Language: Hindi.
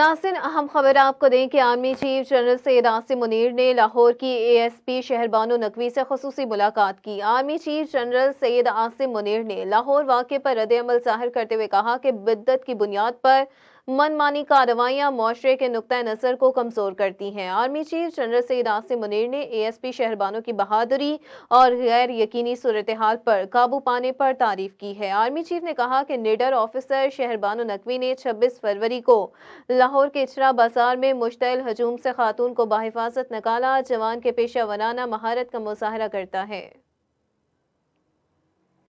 नासिन अहम खबर आपको दें कि army chief general Syed Asim Munir ने लाहौर की ए एस शहरबानो नकवी से खसूसी मुलाकात की army chief general Syed Asim Munir ने लाहौर वाक़े पर रद्द अमल जाहिर करते हुए कहा कि बिद्दत की बुनियाद पर मनमानी कार्रवाइयां माशरे के नुक़ नज़र को कमज़ोर करती हैं army chief general Syed Asim Munir ने एएसपी शहरबानों की बहादुरी और गैर यकीनी सूरत हाल पर काबू पाने पर तारीफ की है आर्मी चीफ ने कहा कि निडर ऑफिसर शहरबानो नकवी ने छब्बीस फरवरी को लाहौर के इचरा बाजार में मुश्तल हजूम से खातून को बाहिफाजत निकाला जवान के पेशा वराना महारत का मुजाहरा करता है